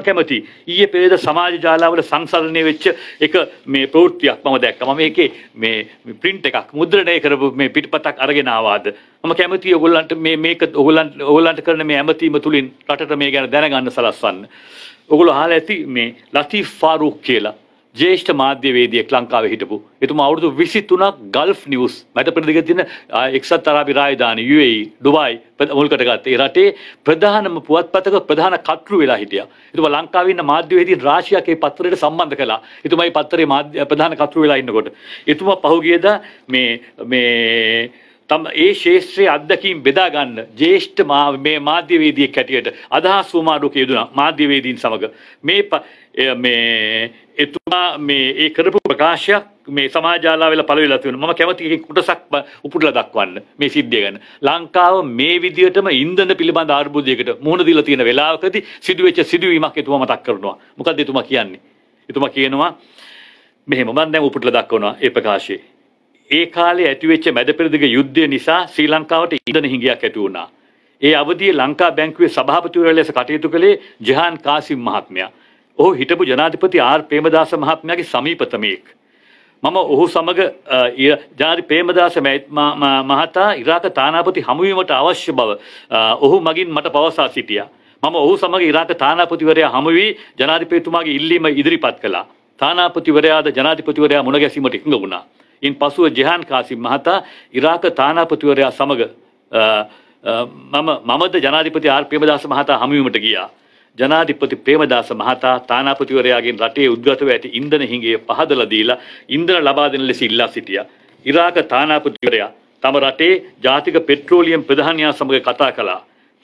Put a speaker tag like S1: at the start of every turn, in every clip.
S1: කැමති ඊයේ පෙරේද සමාජ ජාලාවල සංසරණය වෙච්ච එක මේ ප්‍රවෘත්තියක් මම දැක්කා. මම මේකේ මේ print එකක් මුද්‍රණය කරපු මේ පිටපතක් අරගෙන ආවාද. මම කැමති ඔයගොල්ලන්ට මේ මේක ඔයගොල්ලන්ට ඔයගොල්ලන්ට කරන මේ ඇමතීම තුලින් රටට මේ ගැන දැනගන්න සලස්වන්න. ඔයගොල්ලෝ අහලා ඇති මේ ලතීෆ් ෆාරූක් කියලා ජේෂ්ඨ මාධ්‍යවේදියෙක් ලංකාවේ හිටපු. එතුමා අවුරුදු 23ක් ගල්ෆ් නිවුස් මැද ප්‍රතිග තියෙන එක්සත් අරාබි රාජධානි UAE ඩුබායි මුල්කට ගත්ත. ඒ රටේ ප්‍රධානම පුවත්පතක ප්‍රධාන කර්තෘ වෙලා හිටියා. එතුමා ලංකාවේ ඉන්න මාධ්‍යවේදී රාශියක් ඒ පත්තරයට සම්බන්ධ කළා. එතුමායි පත්තරේ මාධ්‍ය ප්‍රධාන කර්තෘ වෙලා ඉන්නකොට. එතුමා පහුගියදා මේ මේ තම ඒ ශේෂත්‍රයේ අත්දැකීම් බෙදා ගන්න ජේෂ්ඨ මේ මාධ්‍යවේදියෙක් හැටියට අදහස් වමාඩුවක යෙදුණා මාධ්‍යවේදීන් සමග මේ මේ එතුමා මේ ඒ කරපු ප්‍රකාශයක් මේ සමාජාලාවල පළවෙලා තියෙනවා මම කැමති එකෙන් කොටසක් උපුටලා දක්වන්න මේ සිද්ධිය ගැන ලංකාව මේ විදියටම ඉන්ධන පිළිබඳ ආර්බුදයකට මුහුණ දීලා තියෙන වෙලාවකදී සිදුවෙච්ච සිදුවීමක් එතුමා මතක් කරනවා මොකද්ද එතුමා කියන්නේ එතුමා කියනවා මෙහෙම මම දැන් උපුටලා දක්වනවා ඒ ප්‍රකාශයේ ඒ කාලේ ඇතිවෙච්ච මැදපෙරදිග යුද්ධය නිසා ශ්‍රී ලංකාවට ඉන්ධන හිඟයක් ඇති වුණා. ඒ අවධියේ ලංකා බැංකුවේ සභාපතිවරයා ලෙස කටයුතු කළේ ජහාන් කාසිම් මහත්මයා. ඔහු හිටපු ජනාධිපති ආර් ප්‍රේමදාස මහත්මයාගේ සමීපතමයෙක්. මම ඔහු සමග ජනාධි ප්‍රේමදාස මහතා ඉරාක තානාපති හමුවීමට අවශ්‍ය බව ඔහු මගින් මට පවසා සිටියා. මම ඔහු සමග ඉරාක තානාපතිවරයා හමු වී ජනාධිපතිතුමාගේ ඉල්ලීම ඉදිරිපත් කළා. තානාපතිවරයාද ජනාධිපතිවරයා මුණ ගැසීමට එකඟ වුණා. ඉන් පසුව ජෙහන් කාසිම් මහතා ඉරාක තානාපතිවරයා සමග මම මමද ජනාධිපති ආර් ප්‍රේමදාස මහතා හමුවීමට ගියා. ජනාධිපති ප්‍රේමදාස මහතා තානාපතිවරයාගෙන් රටේ උද්ගතව ඇති ඉන්ධන හිඟය පහදලා දීලා ඉන්ධන ලබා දෙන ලෙස ඉල්ලා සිටියා. ඉරාක තානාපතිවරයා තම රටේ ජාතික පෙට්‍රෝලියම් ප්‍රධානියා සමග කතා කළා.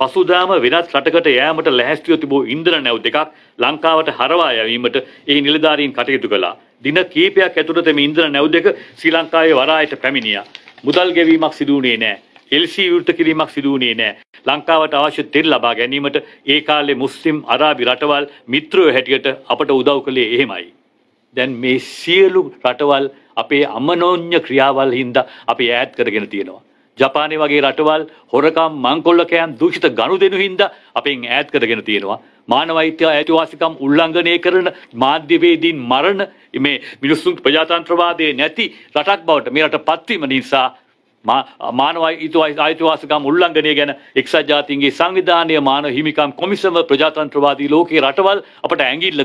S1: පසුදාම වෙනත් රටකට යෑමට ලැහැස්තිව තිබූ ඉන්ධන නැව් දෙකක් ලංකාවට හරවා යැවීමට ඒ නිලධාරීන් කටයුතු කළා. දින කීපයක් ඇතුළත මේ ඉන්ධන නැව් දෙක ශ්‍රී ලංකාවේ වරායට පැමිණියා. මුදල් ගෙවීමක් සිදු වුණේ නැහැ. එල්සී විරුද්ධ කිරීමක් සිදු වුණේ නැහැ. ලංකාවට අවශ්‍ය තෙල් ලබා ගැනීමට ඒ කාලේ මුස්ලිම් අරාබි රටවල් මිත්‍රයෝ හැටියට අපට උදව් කළේ එහෙමයි. දැන් මේ සියලු රටවල් අපේ අමනෝන්‍ය ක්‍රියාවල් හින්දා අපි ඈත් කරගෙන තියෙනවා. ජපානය වගේ රටවල් හොරකම් මංකොල්ලකෑම් දූෂිත ගනුදෙනු හින්දා අපෙන් ඈත් කරගෙන තියෙනවා. මානවෛත්‍ය ඇතිවාසිකම් උල්ලංඝනය කරන මාධ්‍යවේදීන් මරණ මේ මිනිස්සුන් ප්‍රජාතන්ත්‍රවාදයේ නැති රටක් බවට මේ රට පත්වීම නිසා මානවයි අයිතිවාසිකම් උල්ලංඝනය ගැන එක්සත් ජාතීන්ගේ සංවිධානය මානව හිමිකම් කොමිසම ප්‍රජාතන්ත්‍රවාදී ලෝකයේ රටවල් අපට ඇඟිල්ල